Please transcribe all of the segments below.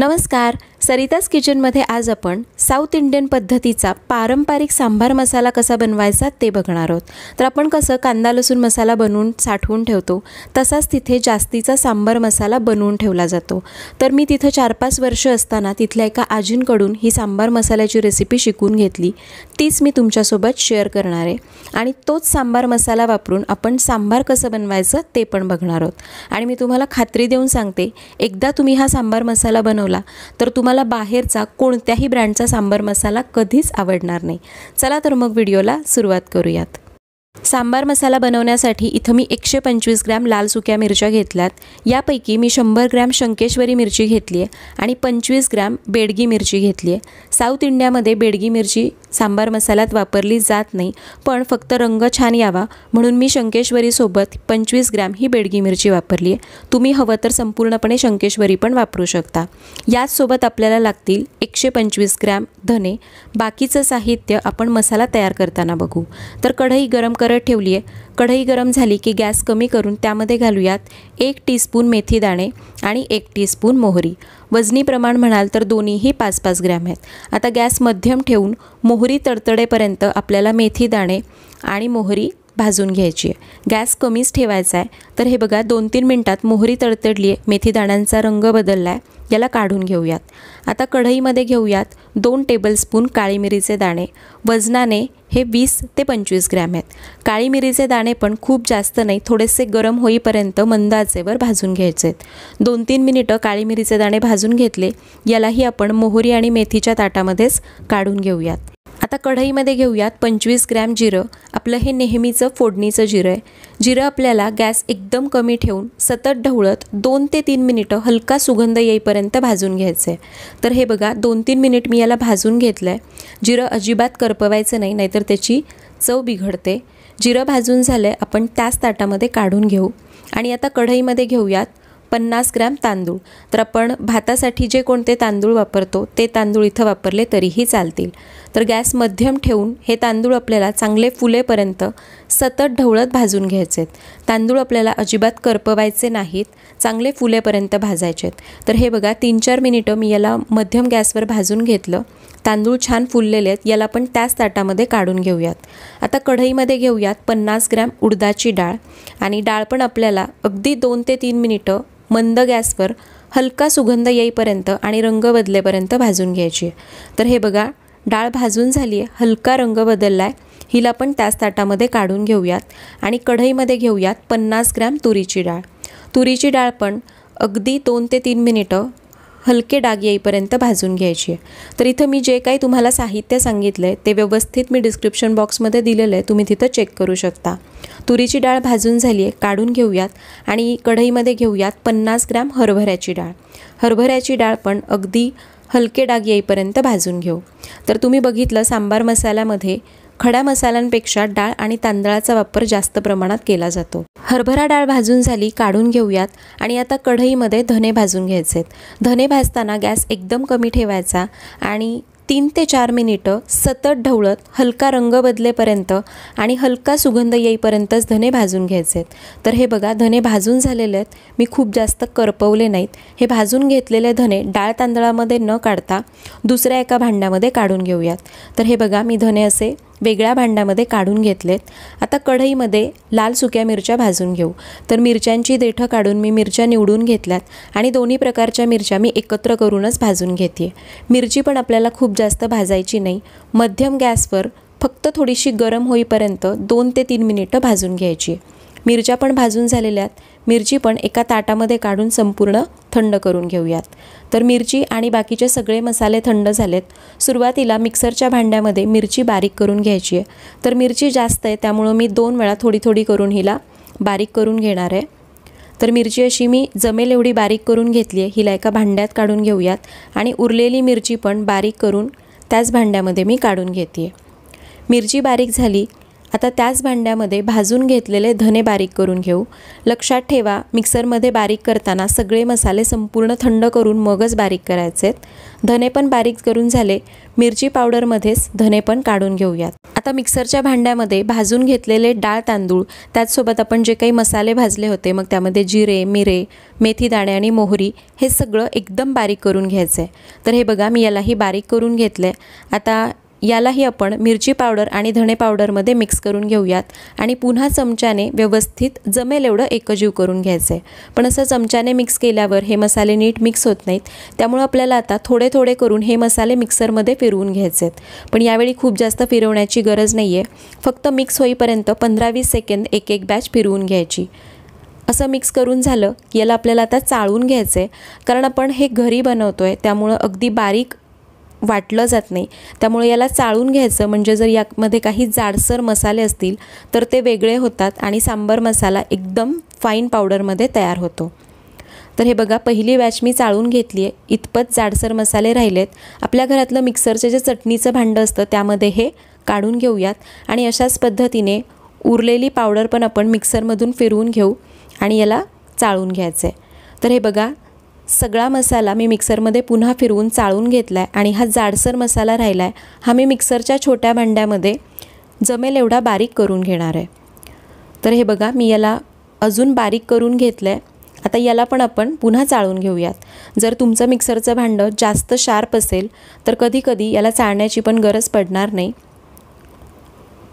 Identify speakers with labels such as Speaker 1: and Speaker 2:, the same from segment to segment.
Speaker 1: नमस्कार सरिताज किचनमध्ये आज आपण साऊथ इंडियन पद्धतीचा पारंपरिक सांबार मसाला कसा बनवायचा ते बघणार आहोत तर आपण कसं कांदा लसूण मसाला बनवून साठवून ठेवतो तसाच तिथे जास्तीचा सांबार मसाला बनवून ठेवला जातो तर मी तिथं चार पाच वर्ष असताना तिथल्या एका आजींकडून ही सांबार मसाल्याची रेसिपी शिकून घेतली तीच मी तुमच्यासोबत शेअर करणार आहे आणि तोच सांबार मसाला वापरून आपण सांबार कसं बनवायचं ते पण बघणार आहोत आणि मी तुम्हाला खात्री देऊन सांगते एकदा तुम्ही हा सांबार मसाला बनवला तर तुम्हाला तुम्हाला बाहेरचा कोणत्याही ब्रँडचा सांबर मसाला कधीच आवडणार नाही चला तर मग व्हिडिओला सुरुवात करूयात सांबार मसाला बनवण्यासाठी इथं मी एकशे पंचवीस ग्रॅम लाल सुक्या मिरच्या घेतल्यात यापैकी मी शंभर ग्रॅम शंकेश्वरी मिरची घेतली आहे आणि पंचवीस ग्रॅम बेडगी मिरची घेतली आहे साऊथ इंडियामध्ये बेडगी मिरची सांबार मसाल्यात वापरली जात नाही पण फक्त रंग छान यावा म्हणून मी शंकेश्वरीसोबत पंचवीस ग्रॅम ही बेडगी मिरची वापरली आहे तुम्ही हवं तर संपूर्णपणे शंकेश्वरी पण वापरू शकता याचसोबत आपल्याला लागतील एकशे पंचवीस ग्रॅम धने बाकीचं साहित्य आपण मसाला तयार करताना बघू तर कढई गरम कर परत ठेवली आहे कढई गरम झाली की गॅस कमी करून त्यामध्ये घालूयात एक टीस्पून मेथी दाणे आणि एक टीस्पून मोहरी वजनी प्रमाण म्हणाल तर दोन्हीही पाच पाच ग्रॅम आहेत आता गॅस मध्यम ठेवून मोहरी तडतडेपर्यंत आपल्याला मेथी दाणे आणि मोहरी भाजून घ्यायची आहे गॅस कमीच ठेवायचा आहे तर हे बघा दोन तीन मिनटात मोहरी तडतडली आहे मेथीदाण्यांचा रंग बदलला आहे याला काढून घेऊयात आता कढईमध्ये घेऊयात दोन टेबलस्पून काळी मिरीचे दाणे वजनाने हे वीस ते पंचवीस ग्रॅम आहेत काळी मिरीचे दाणे पण खूप जास्त नाही थोडेसे गरम होईपर्यंत मंदाचेवर भाजून घ्यायचे आहेत दोन तीन मिनिटं काळी मिरीचे दाणे भाजून घेतले यालाही आपण मोहरी आणि मेथीच्या ताटामध्येच काढून घेऊयात आता कढईमध्ये घेऊयात पंचवीस ग्रॅम जिरं आपलं हे नेहमीचं फोडणीचं जिरं आहे जिरं आपल्याला गॅस एकदम कमी ठेवून सतत ढवळत दोन ते तीन मिनिटं हलका सुगंध येईपर्यंत भाजून घ्यायचं आहे तर हे बघा दोन तीन मिनिट मी याला भाजून घेतलं आहे जिरं अजिबात करपवायचं नाही नाहीतर त्याची चव बिघडते जिरं भाजून झालं आहे आपण त्याच ताटामध्ये काढून घेऊ आणि आता कढईमध्ये घेऊयात पन्नास ग्रॅम तांदूळ तर आपण भातासाठी जे कोणते तांदूळ वापरतो ते तांदूळ इथं वापरले तरीही चालतील तर गॅस मध्यम ठेवून हे तांदूळ आपल्याला चांगले फुलेपर्यंत सतत ढवळत भाजून घ्यायचे आहेत तांदूळ आपल्याला अजिबात करपवायचे नाहीत चांगले फुलेपर्यंत भाजायचे आहेत तर हे बघा तीन चार मिनिटं मी याला मध्यम गॅसवर भाजून घेतलं तांदूळ छान फुललेले आहेत याला पण त्याच ताटामध्ये काढून घेऊयात आता कढईमध्ये घेऊयात पन्नास ग्रॅम उडदाची डाळ आणि डाळ पण आपल्याला अगदी दोन ते तीन मिनिटं मंद गॅसवर हलका सुगंध येईपर्यंत आणि रंग बदलेपर्यंत भाजून घ्यायची तर हे बघा डाळ भाजून झाली आहे हलका रंग बदलला आहे हिला पण त्याच ताटामध्ये काढून घेऊयात आणि कढईमध्ये घेऊयात पन्नास ग्रॅम तुरीची डाळ तुरीची डाळ पण अगदी दोन ते तीन मिनिटं हलके डाग येईपर्यंत भाजून घ्यायची आहे तर इथं मी जे काही तुम्हाला साहित्य सांगितलं आहे ते व्यवस्थित मी डिस्क्रिप्शन बॉक्समध्ये दिलेलं आहे तुम्ही तिथं चेक करू शकता तुरीची डाळ भाजून झाली आहे काढून घेऊयात आणि कढईमध्ये घेऊयात पन्नास ग्रॅम हरभऱ्याची डाळ हरभऱ्याची डाळ पण अगदी हलके डाग येईपर्यंत भाजून घेऊ तर तुम्ही बघितलं सांबार मसाल्यामध्ये खड्या मसाल्यांपेक्षा डाळ आणि तांदळाचा वापर जास्त प्रमाणात केला जातो हरभरा डाळ भाजून झाली काढून घेऊयात आणि आता कढईमध्ये धने भाजून घ्यायचे धने भाजताना गॅस एकदम कमी ठेवायचा आणि तीन ते चार मिनिटं सतत ढवळत हलका रंग बदलेपर्यंत आणि हलका सुगंध येईपर्यंतच धने भाजून घ्यायचे आहेत तर हे बघा धने भाजून झालेले आहेत मी खूप जास्त करपवले नाहीत हे भाजून घेतलेले धने डाळ तांदळामध्ये न काढता दुसऱ्या एका भांड्यामध्ये काढून घेऊयात तर हे बघा मी धने असे वेगळ्या भांड्यामध्ये काढून घेतलेत आता कढईमध्ये लाल सुक्या मिरच्या भाजून घेऊ तर मिरच्यांची देठं काढून मी मिरच्या निवडून घेतल्यात आणि दोन्ही प्रकारच्या मिरच्या मी एकत्र करूनच भाजून घेते मिरची पण आपल्याला खूप जास्त भाजायची नाही मध्यम गॅसवर फक्त थोडीशी गरम होईपर्यंत दोन ते तीन मिनिटं भाजून घ्यायची मिरच्या पण भाजून झालेल्या आहेत मिरची पण एका ताटामध्ये काढून संपूर्ण थंड करून घेऊयात तर मिरची आणि बाकीचे सगळे मसाले थंड झालेत सुरुवातीला मिक्सरच्या भांड्यामध्ये मिरची बारीक करून घ्यायची आहे तर मिरची जास्त आहे त्यामुळं मी दोन वेळा थोडी थोडी करून हिला बारीक करून घेणार आहे तर मिरची अशी मी जमेल एवढी बारीक करून घेतली आहे हिला एका भांड्यात काढून घेऊयात आणि उरलेली मिरची पण बारीक करून त्याच भांड्यामध्ये मी काढून घेते मिरची बारीक झाली आता त्याच भांड्यामध्ये भाजून घेतलेले धने बारीक करून घेऊ लक्षात ठेवा मिक्सरमध्ये बारीक करताना सगळे मसाले संपूर्ण थंड करून मगच बारीक करायचे आहेत धने पण बारीक करून झाले मिरची पावडरमध्येच धने पण काढून घेऊयात आता मिक्सरच्या भांड्यामध्ये भाजून घेतलेले डाळ तांदूळ त्याचसोबत आपण जे काही मसाले भाजले होते मग त्यामध्ये जिरे मिरे मेथी दाणे आणि मोहरी हे सगळं एकदम बारीक करून घ्यायचं आहे तर हे बघा मी यालाही बारीक करून घेतलं आहे आता यालाही आपण मिरची पावडर आणि धणे पावडरमध्ये मिक्स करून घेऊयात आणि पुन्हा चमच्याने व्यवस्थित जमेल एवढं एकजीव करून घ्यायचं आहे पण असं चमच्याने मिक्स केल्यावर हे मसाले नीट मिक्स होत नाहीत त्यामुळं आपल्याला आता थोडे थोडे करून हे मसाले मिक्सरमध्ये फिरवून घ्यायचे आहेत पण यावेळी खूप जास्त फिरवण्याची गरज नाही आहे फक्त मिक्स होईपर्यंत पंधरा वीस सेकंद एक एक बॅच फिरवून घ्यायची असं मिक्स करून झालं याला आपल्याला आता चाळून घ्यायचं आहे कारण आपण हे घरी बनवतो आहे त्यामुळं अगदी बारीक वाटलं जात नाही त्यामुळे याला चाळून घ्यायचं म्हणजे जर यामध्ये काही जाडसर मसाले असतील तर ते वेगळे होतात आणि सांबर मसाला एकदम फाईन पावडरमध्ये तयार होतो तर हे बघा पहिली बॅच मी चाळून घेतली आहे इतपत जाडसर मसाले राहिलेत आपल्या घरातलं मिक्सरचे जे चटणीचं भांडं असतं त्यामध्ये हे काढून घेऊयात आणि अशाच पद्धतीने उरलेली पावडर पण आपण मिक्सरमधून फिरवून घेऊ आणि याला चाळून घ्यायचं आहे तर हे बघा सगळा मसाला मी मिक्सरमध्ये पुन्हा फिरवून चाळून घेतला आहे आणि हा जाडसर मसाला राहिला आहे हा मी मिक्सरच्या छोट्या भांड्यामध्ये जमेल एवढा बारीक करून घेणार आहे तर हे बघा मी याला अजून बारीक करून घेतलं आहे आता याला पण आपण पुन्हा चाळून घेऊयात जर तुमचं मिक्सरचं भांडं जास्त शार्प असेल तर कधीकधी याला चाळण्याची पण गरज पडणार नाही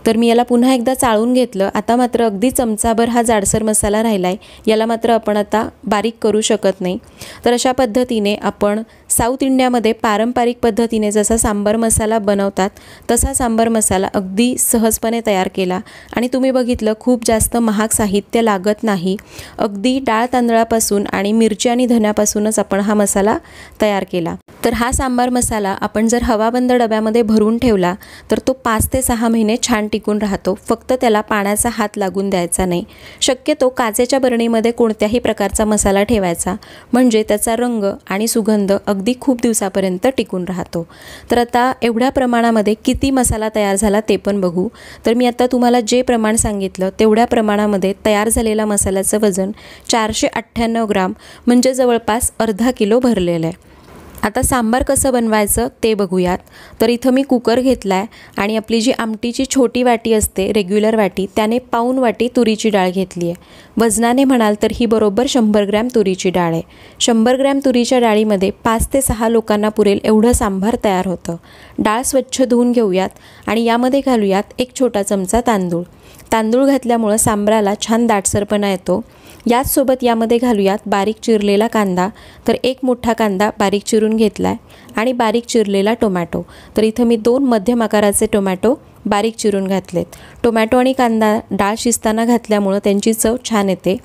Speaker 1: तर मी याला पुन्हा एकदा चाळून घेतलं आता मात्र अगदी चमचाभर हा जाडसर मसाला राहिला आहे याला मात्र आपण आता बारीक करू शकत नाही तर अशा पद्धतीने आपण साऊथ इंडियामध्ये पारंपरिक पद्धतीने जसा सांबर मसाला बनवतात तसा सांबर मसाला अगदी सहजपणे तयार केला आणि तुम्ही बघितलं खूप जास्त महाग साहित्य लागत नाही अगदी डाळ तांदळापासून आणि मिरची आणि धन्यापासूनच आपण हा मसाला तयार केला तर हा सांबार मसाला आपण जर हवाबंद डब्यामध्ये भरून ठेवला तर तो पाच ते सहा महिने छान टिकून राहतो फक्त त्याला पाण्याचा हात लागून द्यायचा नाही शक्यतो काचेच्या बरणीमध्ये कोणत्याही प्रकारचा मसाला ठेवायचा म्हणजे त्याचा रंग आणि सुगंध अगदी खूप दिवसापर्यंत टिकून राहतो तर आता एवढ्या प्रमाणामध्ये किती मसाला तयार झाला ते पण बघू तर मी आता तुम्हाला जे प्रमाण सांगितलं तेवढ्या प्रमाणामध्ये तयार झालेला मसाल्याचं वजन चारशे अठ्ठ्याण्णव ग्राम म्हणजे जवळपास अर्धा किलो भरलेलं आहे आता सांबार कसं बनवायचं ते बघूयात तर इथं मी कुकर घेतला आहे आणि आपली जी आमटीची छोटी वाटी असते रेग्युलर वाटी त्याने पाऊन वाटी तुरीची डाळ घेतली आहे वजनाने म्हणाल तर ही बरोबर शंभर ग्रॅम तुरीची डाळ आहे शंभर ग्रॅम तुरीच्या डाळीमध्ये पाच ते सहा लोकांना पुरेल एवढं सांबार तयार होतं डाळ स्वच्छ धुवून घेऊयात आणि यामध्ये घालूयात एक छोटा चमचा तांदूळ तांदूळ घातल्यामुळं सांबराला छान दाटसरपणा येतो याचसोबत यामध्ये घालूयात बारीक चिरलेला कांदा तर एक मोठा कांदा बारीक चिरून घेतला आहे आणि बारीक चिरलेला टोमॅटो तर इथं मी दोन मध्यम आकाराचे टोमॅटो बारीक चिरून घातलेत टोमॅटो आणि कांदा डाळ शिजताना घातल्यामुळं त्यांची चव छान येते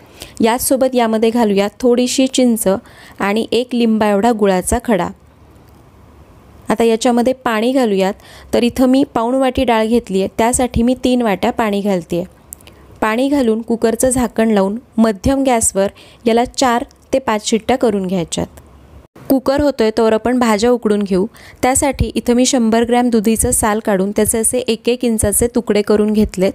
Speaker 1: याचसोबत यामध्ये घालूयात थोडीशी चिंच आणि एक लिंबा एवढा गुळाचा खडा आता याच्यामध्ये पाणी घालूयात तर इथं मी पाऊण वाटी डाळ घेतली आहे त्यासाठी मी तीन वाट्या पाणी घालते आहे पाणी घालून कुकरचं झाकण लावून मध्यम गॅसवर याला चार ते पाच शिट्ट्या करून घ्यायच्यात कुकर होतो आहे तोवर आपण भाज्या उकडून घेऊ त्यासाठी इथं मी शंभर ग्रॅम दुधीचं साल काढून त्याचे असे एक एक इंचाचे तुकडे करून घेतलेत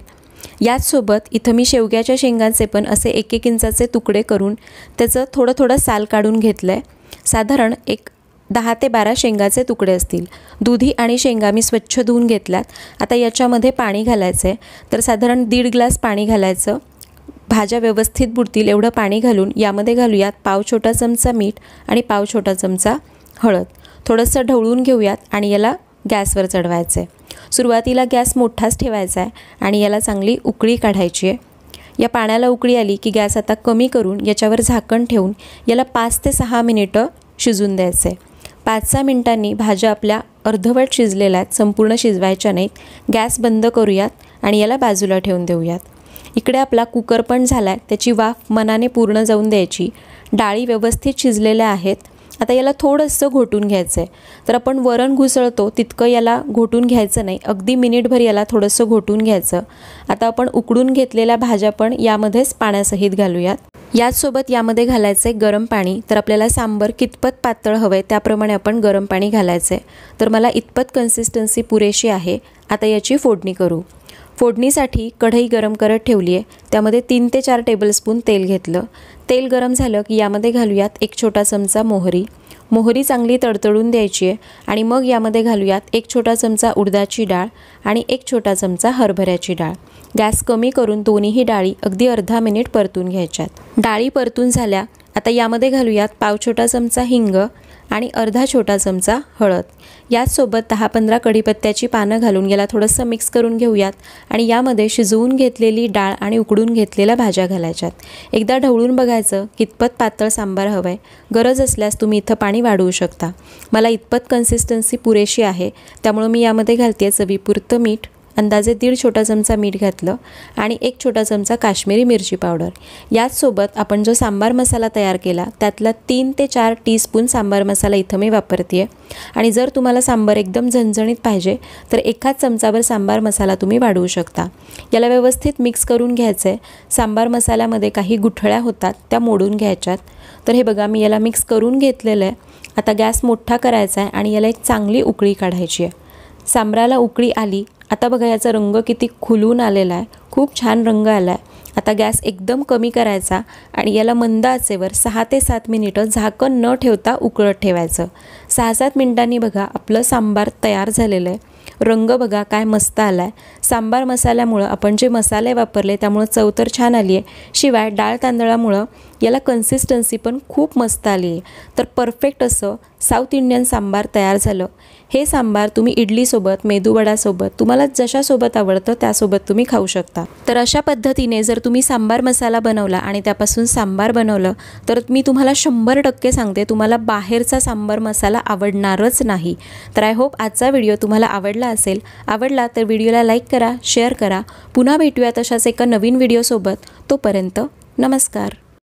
Speaker 1: याचसोबत इथं मी शेवग्याच्या शेंगांचे पण असे एक एक इंचाचे तुकडे करून त्याचं थोडं थोडं साल काढून घेतलं आहे साधारण एक दहा ते बारा शेंगाचे तुकडे असतील दुधी आणि शेंगा मी स्वच्छ धुवून घेतल्यात आता याच्यामध्ये पाणी घालायचं आहे तर साधारण दीड ग्लास पाणी घालायचं भाज्या व्यवस्थित बुडतील एवढं पाणी घालून यामध्ये घालूयात पाव छोटा चमचा मीठ आणि पाव छोटा चमचा हळद थोडंसं ढवळून घेऊयात आणि याला गॅसवर चढवायचं आहे सुरुवातीला गॅस मोठाच ठेवायचा आहे आणि याला चांगली उकळी काढायची आहे या पाण्याला उकळी आली की गॅस आता कमी करून याच्यावर झाकण ठेवून याला पाच ते सहा मिनिटं शिजून द्यायचं आहे पाच सहा मिनिटांनी भाज्या आपल्या अर्धवट शिजलेल्या आहेत संपूर्ण शिजवायच्या नाहीत गॅस बंद करूयात आणि याला बाजूला ठेवून देऊयात इकडे आपला कुकर पण झाला आहे त्याची वाफ मनाने पूर्ण जाऊन द्यायची डाळी व्यवस्थित शिजलेल्या आहेत आता याला थोडंसं घोटून घ्यायचं आहे तर आपण वरण घुसळतो तितकं याला घोटून घ्यायचं नाही अगदी मिनिटभर याला थोडंसं घोटून घ्यायचं आता आपण उकडून घेतलेल्या भाज्या पण यामध्येच पाण्यासहित घालूयात याचसोबत यामध्ये घालायचं आहे गरम पाणी तर आपल्याला सांबर कितपत पातळ हवं आहे त्याप्रमाणे आपण गरम पाणी घालायचं आहे तर मला इतपत कन्सिस्टन्सी पुरेशी आहे आता याची फोडणी करू फोडणीसाठी कढई गरम करत ठेवली आहे त्यामध्ये तीन ते चार टेबलस्पून तेल घेतलं तेल गरम झालं की यामध्ये घालूयात एक छोटा चमचा मोहरी मोहरी चांगली तडतडून द्यायची आहे आणि मग यामध्ये घालूयात एक छोटा चमचा उडदाची डाळ आणि एक छोटा चमचा हरभऱ्याची डाळ गॅस कमी करून दोन्हीही डाळी अगदी अर्धा मिनिट परतून घ्यायच्यात डाळी परतून झाल्या आता यामध्ये घालूयात पाव छोटा चमचा हिंग आणि अर्धा छोटा चमचा हळद याचसोबत दहा पंधरा कढीपत्त्याची पानं घालून याला थोडंसं मिक्स करून घेऊयात आणि यामध्ये शिजवून घेतलेली डाळ आणि उकडून घेतलेल्या भाज्या घालायच्यात एकदा ढवळून बघायचं कितपत पातळ सांबार हवं आहे गरज असल्यास तुम्ही इथं पाणी वाढवू शकता मला इतपत कन्सिस्टन्सी पुरेशी आहे त्यामुळं मी यामध्ये घालते चवीपुरतं मीठ अंदाजे दीड छोटा चमचा मीठ घातलं आणि एक छोटा चमचा काश्मीरी मिरची पावडर याचसोबत आपण जो सांबार मसाला तयार केला त्यातला तीन ते चार स्पून सांबार मसाला इथं मी वापरते आहे आणि जर तुम्हाला सांबार एकदम झणझणीत पाहिजे तर एकाच चमचावर सांबार मसाला तुम्ही वाढवू शकता याला व्यवस्थित मिक्स करून घ्यायचं आहे सांबार मसाल्यामध्ये काही गुठळ्या होतात त्या मोडून घ्यायच्यात तर हे बघा मी याला मिक्स करून घेतलेलं आहे आता गॅस मोठा करायचा आहे आणि याला एक चांगली उकळी काढायची आहे सांबराला उकळी आली आता बघा याचा रंग किती खुलून आलेला आहे खूप छान रंग आला आहे आता गॅस एकदम कमी करायचा आणि याला मंद आचेवर सहा ते सात मिनिटं झाकण न ठेवता उकळत ठेवायचं सहा सात मिनिटांनी बघा आपलं सांबार तयार झालेलं आहे रंग बघा काय मस्त आला आहे सांबार मसाल्यामुळं आपण जे मसाले वापरले त्यामुळं चव तर छान आली आहे शिवाय डाळ तांदळामुळं याला कन्सिस्टन्सी पण खूप मस्त आली आहे तर परफेक्ट असं साऊथ इंडियन सांबार तयार झालं हे सांबार तुम्ही इडलीसोबत मेदूवडासोबत तुम्हाला जशासोबत आवडतं त्यासोबत तुम्ही खाऊ शकता तर अशा पद्धतीने जर तुम्ही सांबार मसाला बनवला आणि त्यापासून सांबार बनवलं तर मी तुम्हाला शंभर टक्के सांगते तुम्हाला बाहेरचा सांबार मसाला आवडणारच नाही तर आय होप आजचा व्हिडिओ तुम्हाला आवडला असेल आवडला तर व्हिडिओला लाईक करा शेअर करा पुन्हा भेटूया तशाच एका नवीन व्हिडिओसोबत तोपर्यंत नमस्कार